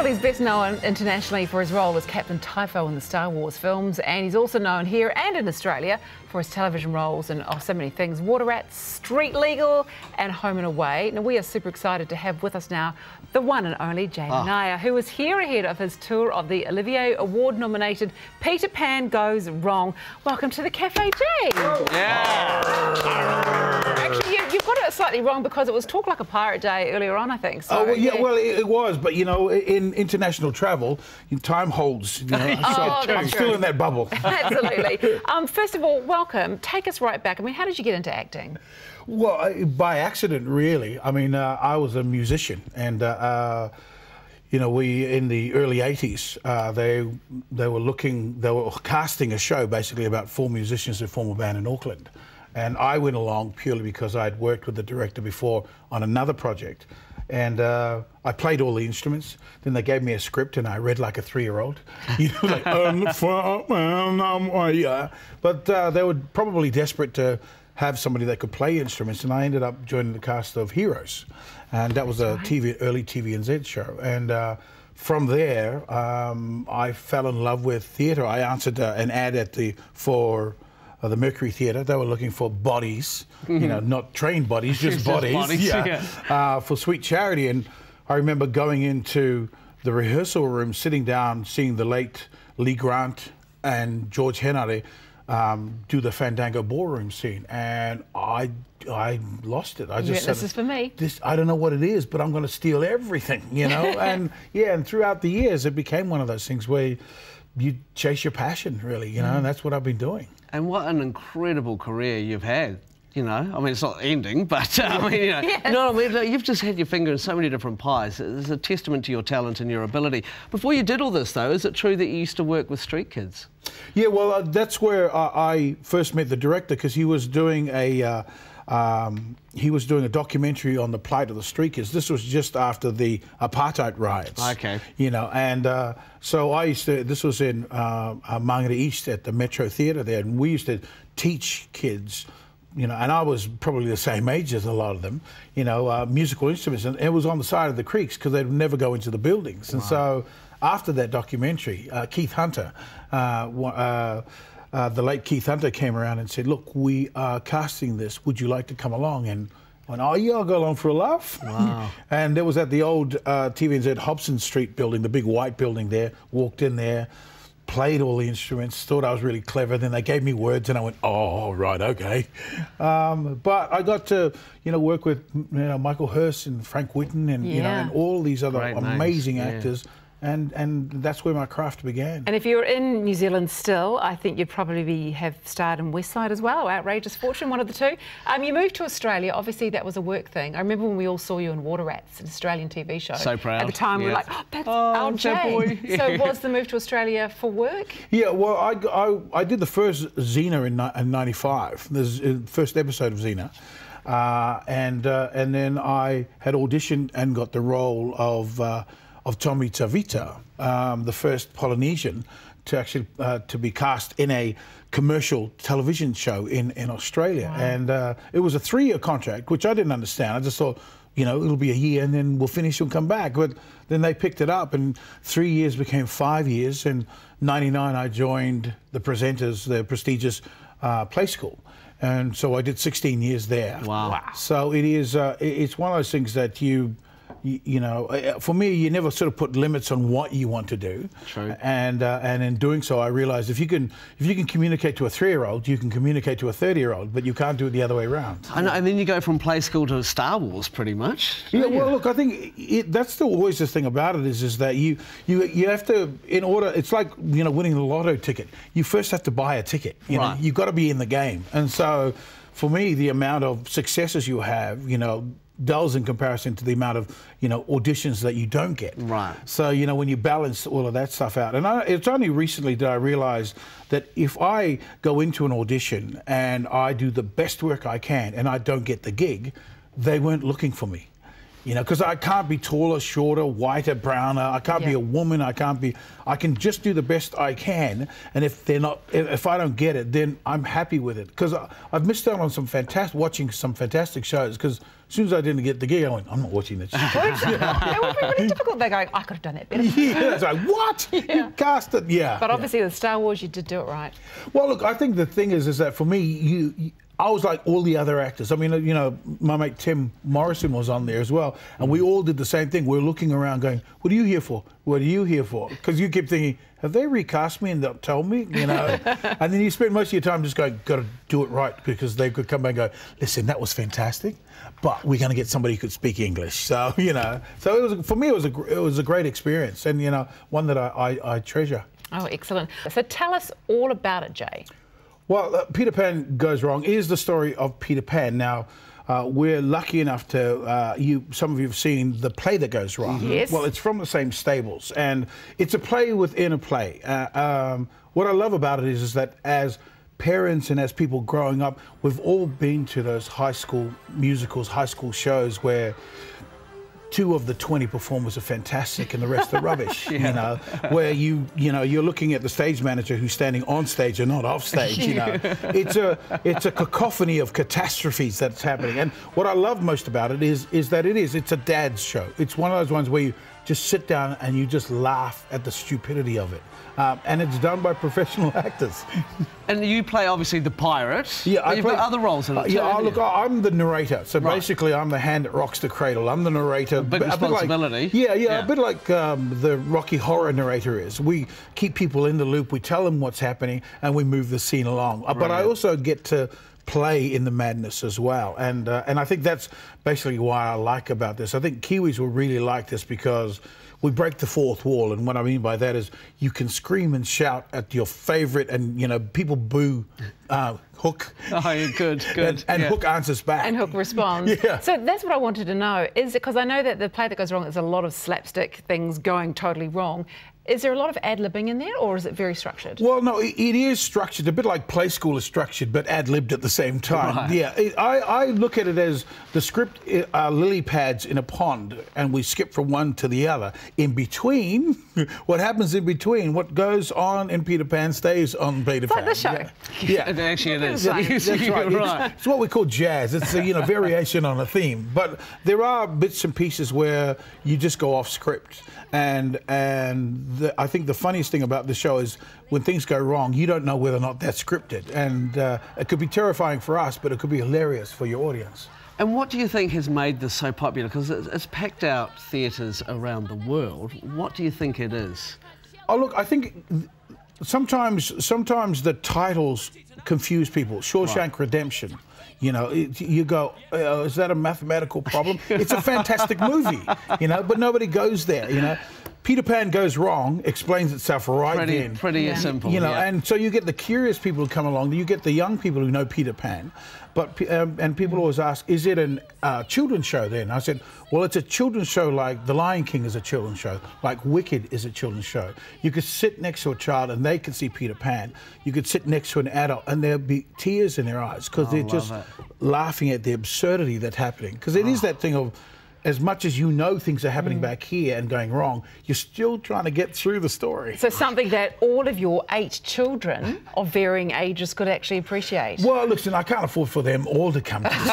Well, he's best known internationally for his role as Captain Typho in the Star Wars films, and he's also known here and in Australia for his television roles in oh, so many things Water Rats, Street Legal, and Home and Away. Now, we are super excited to have with us now the one and only Jane oh. Ah. Nair, who is here ahead of his tour of the Olivier Award nominated Peter Pan Goes Wrong. Welcome to the Cafe, Jay! Yeah actually, you, have got it slightly wrong because it was Talk Like a Pirate Day earlier on, I think. So, oh, well, yeah, yeah, well, it, it, was, but you know, in international travel, time holds. You know, oh, so I'm true. still in that bubble. Absolutely. Um, first of all, welcome. Take us right back. I mean, how did you get into acting? Well, by accident, really. I mean, uh, I was a musician, and uh, uh, you know, we in the early '80s, uh, they they were looking, they were casting a show basically about four musicians who form a band in Auckland, and I went along purely because I'd worked with the director before on another project. And uh, I played all the instruments. Then they gave me a script and I read like a three year old. You know, like, oh, oh, but uh, they were probably desperate to have somebody that could play instruments. And I ended up joining the cast of Heroes. And that was a TV, early TV and Z show. And uh, from there, um, I fell in love with theatre. I answered uh, an ad at the for uh, the Mercury Theatre, they were looking for bodies, mm. you know, mm-hmm. not trained bodies, just, just bodies, bodies, yeah, yeah. Uh, for Sweet Charity. And I remember going into the rehearsal room, sitting down, seeing the late Lee Grant and George Henare um, do the Fandango ballroom scene, and I I lost it. I just said, this is for me. This I don't know what it is, but I'm going to steal everything, you know. and yeah, and throughout the years, it became one of those things where you chase your passion, really, you know, and mm. that's what I've been doing. And what an incredible career you've had. You know, I mean, it's not ending, but uh, I mean, you know, yes. no, I mean, look, you've just had your finger in so many different pies. It's a testament to your talent and your ability. Before you did all this, though, is it true that you used to work with street kids? Yeah, well, uh, that's where I, I first met the director because he was doing a. Uh, um, he was doing a documentary on the plight of the streakers. This was just after the apartheid riots. Okay. You know, and uh, so I used to, this was in uh, uh, Mangere East at the Metro Theatre there, and we used to teach kids you know, and I was probably the same age as a lot of them, you know, uh, musical instruments. And it was on the side of the creeks because they'd never go into the buildings. Wow. And so after that documentary, uh, Keith Hunter, uh, uh uh, the late Keith Hunter came around and said, "Look, we are casting this. Would you like to come along?" And I went, "Oh yeah, I'll go along for a laugh." Wow. and it was at the old uh, TVNZ Hobson Street building, the big white building there. Walked in there. Played all the instruments, thought I was really clever. Then they gave me words, and I went, "Oh, right, okay." Um, but I got to, you know, work with you know, Michael Hurst and Frank Whitten, and yeah. you know, and all these other Great amazing names. actors. Yeah and and that's where my craft began. And if you're in New Zealand still, I think you'd probably be, have starred in Westside as well, Outrageous Fortune, one of the two. Um, you moved to Australia, obviously that was a work thing. I remember when we all saw you in Water Rats, an Australian TV show. So proud. At the time, we were like, oh, that's oh, our boy. So was the move to Australia for work? Yeah, well, I, I, I did the first Xena in, 95, the uh, first episode of Xena. Uh, and uh, and then I had auditioned and got the role of uh, of Tommy Tavita, um, the first Polynesian to actually uh, to be cast in a commercial television show in in Australia, wow. and uh, it was a three-year contract, which I didn't understand. I just thought. You know, it'll be a year and then we'll finish and come back. But then they picked it up, and three years became five years. In '99, I joined the presenters, the prestigious uh, Play School, and so I did 16 years there. Wow! So it is. Uh, it's one of those things that you you, you, know, uh, uh, for me, you never sort of put limits on what you want to do. True. And uh, and in doing so, I realised if you can if you can communicate to a three-year-old, you can communicate to a thirty-year-old, but you can't do it the other way around. And, and then you go from play school to Star Wars, pretty much. Yeah. yeah. Well, look, I think it, that's the always the thing about it is is that you you you have to in order. It's like you know winning the lotto ticket. You first have to buy a ticket. You right. know, you've got to be in the game, and so for me, the amount of successes you have, you know, does in comparison to the amount of you know auditions that you don't get. Right. So you know when you balance all of that stuff out, and I, it's only recently that I realised that if I go into an audition and I do the best work I can and I don't get the gig, they weren't looking for me. You know, because I can't be taller, shorter, whiter, browner. I can't yeah. be a woman. I can't be. I can just do the best I can. And if they're not, if I don't get it, then I'm happy with it. Because I've missed out on some fantastic, watching some fantastic shows. Because as soon as I didn't get the gig, I went, I'm not watching that. yeah. it would be really difficult. They're going, I could have done it better. Yeah, it's like, what? Yeah. You cast it. Yeah. But obviously yeah. with Star Wars, you did do it right. Well, look, I think the thing is, is that for me, you, you I was like all the other actors. I mean, you know, my mate Tim Morrison was on there as well, and we all did the same thing. We are looking around, going, "What are you here for? What are you here for?" Because you keep thinking, "Have they recast me and they'll tell me?" You know, and then you spend most of your time just going, "Got to do it right," because they could come back and go, "Listen, that was fantastic, but we're going to get somebody who could speak English." So you know, so it was for me, it was a it was a great experience, and you know, one that I, I, I treasure. Oh, excellent. So tell us all about it, Jay. Well, uh, Peter Pan Goes Wrong is the story of Peter Pan. Now, uh, we're lucky enough to uh, you. Some of you have seen the play that goes wrong. Mm-hmm. Yes. Well, it's from the same stables, and it's a play within a play. Uh, um, what I love about it is, is that as parents and as people growing up, we've all been to those high school musicals, high school shows where two of the 20 performers are fantastic and the rest are rubbish yeah. you know where you you know you're looking at the stage manager who's standing on stage and not off stage you know it's a it's a cacophony of catastrophes that's happening and what i love most about it is is that it is it's a dad's show it's one of those ones where you just sit down and you just laugh at the stupidity of it. Um, and it's done by professional actors. and you play obviously the pirate. Yeah, I you play, other roles in it. Uh, too, yeah, look, you? I'm the narrator. So right. basically, I'm the hand that rocks the cradle. I'm the narrator. big a responsibility. Like, yeah, yeah, yeah, a bit like um, the Rocky Horror narrator is. We keep people in the loop. We tell them what's happening, and we move the scene along. Right. Uh, but I also get to play in the madness as well. And uh, and I think that's basically why I like about this. I think Kiwis will really like this because we break the fourth wall, and what I mean by that is you can scream and shout at your favorite, and you know people boo. Uh, Hook. Oh, good, good. and, and yeah. Hook answers back. And Hook responds. yeah. So that's what I wanted to know. Is it because I know that the play that goes wrong is a lot of slapstick things going totally wrong. Is there a lot of ad-libbing in there, or is it very structured? Well, no, it, it is structured, a bit like Play School is structured, but ad-libbed at the same time. Right. Yeah, it, I, I, look at it as the script are lily pads in a pond, and we skip from one to the other. In between, what happens in between, what goes on in Peter Pan stays on Peter it's Pan. Like the show. Yeah, yeah. actually it is. That's right. right. It's, it's what we call jazz. It's a you know variation on a theme, but there are bits and pieces where you just go off script, and and the, I think the funniest thing about the show is when things go wrong, you don't know whether or not that's scripted. And uh, it could be terrifying for us, but it could be hilarious for your audience. And what do you think has made this so popular? Because it's packed out theatres around the world. What do you think it is? Oh, look, I think sometimes sometimes the titles confuse people. Shawshank right. Redemption. You know, it, you go, uh, is that a mathematical problem? it's a fantastic movie, you know, but nobody goes there, you know. Peter Pan goes wrong explains itself right pretty, then. Pretty yeah. simple. You know, yeah. and so you get the curious people who come along. You get the young people who know Peter Pan, but um, and people always ask, is it a uh, children's show? Then I said, well, it's a children's show like The Lion King is a children's show, like Wicked is a children's show. You could sit next to a child and they could see Peter Pan. You could sit next to an adult and there'd be tears in their eyes because oh, they're just it. laughing at the absurdity that's happening. Because it oh. is ah. that thing of as much as you know things are happening mm. back here and going wrong, you're still trying to get through the story. So something that all of your eight children of varying ages could actually appreciate. Well, listen, I can't afford for them all to come to the show.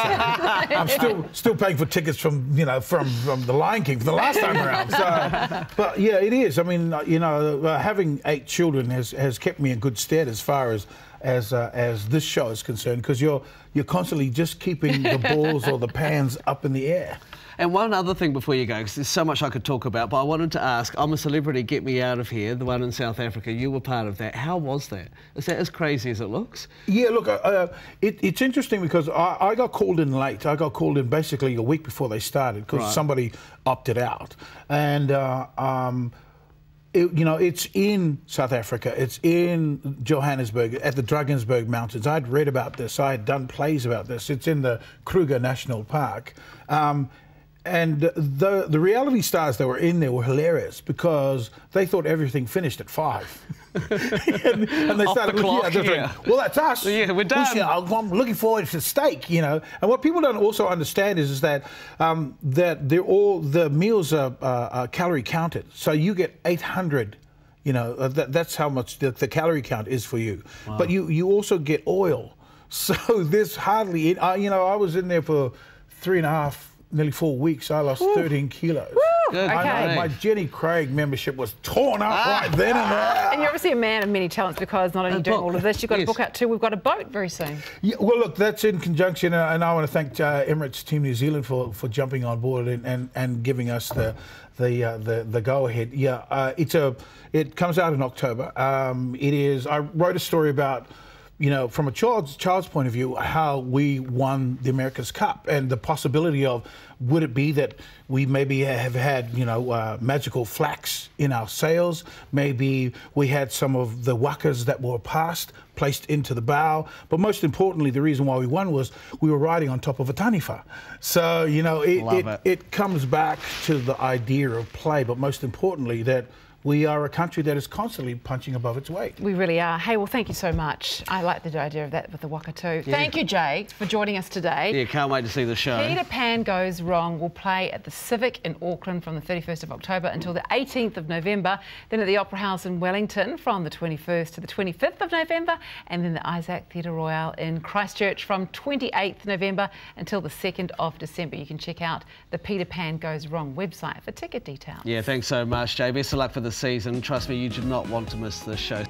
I'm still still paying for tickets from you know from from the Lion King for the last time around. So, but yeah, it is. I mean, you know, uh, having eight children has has kept me in good stead as far as as uh, as this show is concerned, because you're you're constantly just keeping the balls or the pans up in the air. And one other thing before you go, because there's so much I could talk about, but I wanted to ask, I'm a celebrity, get me out of here, the one in South Africa, you were part of that. How was that? Is that as crazy as it looks? Yeah, look, uh, uh it, it's interesting because I, I, got called in late. I got called in basically a week before they started because right. somebody opted out. And uh, um, it, you know, it's in South Africa, it's in Johannesburg, at the Drakensberg Mountains. I'd read about this, I had done plays about this. It's in the Kruger National Park. Um, and the the reality stars that were in there were hilarious because they thought everything finished at five. and, and, they started the yeah. well, that's us. Yeah, we're done. Uh, I'm looking forward to steak, you know. And what people don't also understand is, is that um, that they're all the meals are, uh, are calorie counted, so you get 800 you know, uh, that, that's how much the, the, calorie count is for you. Wow. But you, you also get oil. So there's hardly, I, uh, you know, I was in there for three and a half nearly four weeks, I lost Ooh. 13 kilos. Good. Okay. my Jenny Craig membership was torn up ah. right then and there. And you're obviously a man of many talents because not only a doing all of this, you've got yes. a book out too. We've got a boat very soon. Yeah, well, look, that's in conjunction, uh, and I want to thank uh, Emirates Team New Zealand for, for jumping on board and, and, and giving us the the uh, the, the go ahead. Yeah, uh, it's a it comes out in October. Um, it is. I wrote a story about you know, from a child's child's point of view, how we won the America's Cup and the possibility of would it be that we maybe have had you know uh, magical flax in our sails? Maybe we had some of the wackers that were passed placed into the bow. But most importantly, the reason why we won was we were riding on top of a tanifa. So you know, it, it, it. it comes back to the idea of play, but most importantly that we are a country that is constantly punching above its weight. We really are. Hey, well, thank you so much. I like the idea of that with the Waka too. Yeah. Thank you, Jay, for joining us today. Yeah, can't wait to see the show. Peter Pan Goes Wrong will play at the Civic in Auckland from the 31st of October until the 18th of November, then at the Opera House in Wellington from the 21st to the 25th of November, and then the Isaac Theatre Royal in Christchurch from 28th November until the 2nd of December. You can check out the Peter Pan Goes Wrong website for ticket details. Yeah, thanks so much, Jay. Best of luck for this season. Trust me, you do not want to miss this show.